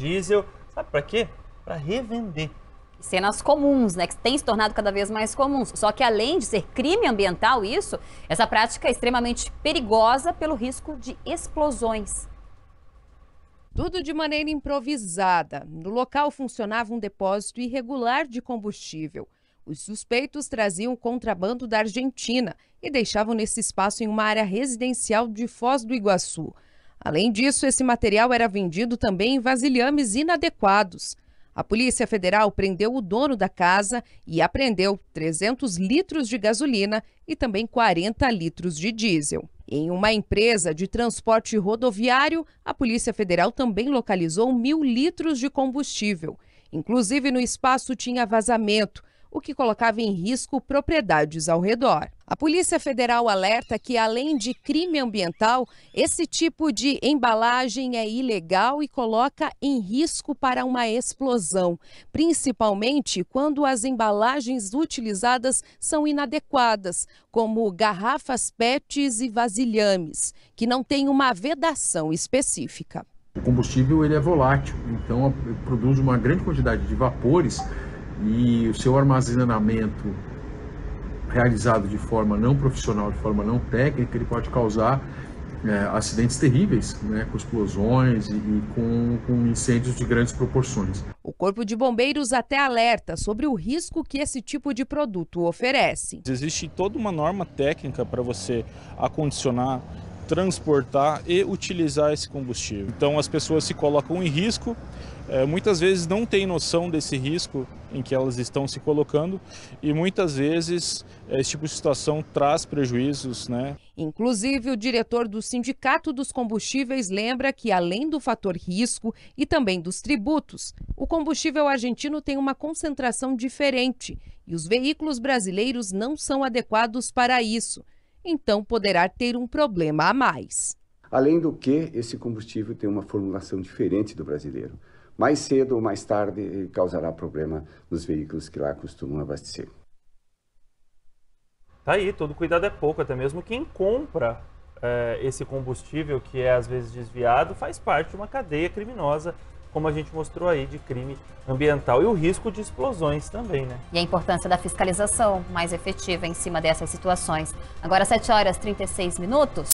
diesel. Sabe para quê? Para revender. Cenas comuns, né? Que têm se tornado cada vez mais comuns. Só que além de ser crime ambiental, isso, essa prática é extremamente perigosa pelo risco de explosões. Tudo de maneira improvisada. No local funcionava um depósito irregular de combustível. Os suspeitos traziam contrabando da Argentina e deixavam nesse espaço em uma área residencial de Foz do Iguaçu. Além disso, esse material era vendido também em vasilhames inadequados. A Polícia Federal prendeu o dono da casa e apreendeu 300 litros de gasolina e também 40 litros de diesel. Em uma empresa de transporte rodoviário, a Polícia Federal também localizou mil litros de combustível. Inclusive, no espaço tinha vazamento, o que colocava em risco propriedades ao redor. A Polícia Federal alerta que, além de crime ambiental, esse tipo de embalagem é ilegal e coloca em risco para uma explosão, principalmente quando as embalagens utilizadas são inadequadas, como garrafas PETs e vasilhames, que não têm uma vedação específica. O combustível ele é volátil, então produz uma grande quantidade de vapores e o seu armazenamento realizado de forma não profissional, de forma não técnica, ele pode causar é, acidentes terríveis, né, com explosões e, e com, com incêndios de grandes proporções. O Corpo de Bombeiros até alerta sobre o risco que esse tipo de produto oferece. Existe toda uma norma técnica para você acondicionar transportar e utilizar esse combustível. Então as pessoas se colocam em risco, é, muitas vezes não têm noção desse risco em que elas estão se colocando e muitas vezes eh, esse tipo de situação traz prejuízos, né? Inclusive, o diretor do Sindicato dos Combustíveis lembra que, além do fator risco e também dos tributos, o combustível argentino tem uma concentração diferente e os veículos brasileiros não são adequados para isso. Então, poderá ter um problema a mais. Além do que, esse combustível tem uma formulação diferente do brasileiro mais cedo ou mais tarde eh, causará problema nos veículos que lá costumam abastecer. Tá aí, todo cuidado é pouco, até mesmo quem compra é, esse combustível que é às vezes desviado faz parte de uma cadeia criminosa como a gente mostrou aí, de crime ambiental e o risco de explosões também, né? E a importância da fiscalização mais efetiva em cima dessas situações. Agora, 7 horas e 36 minutos.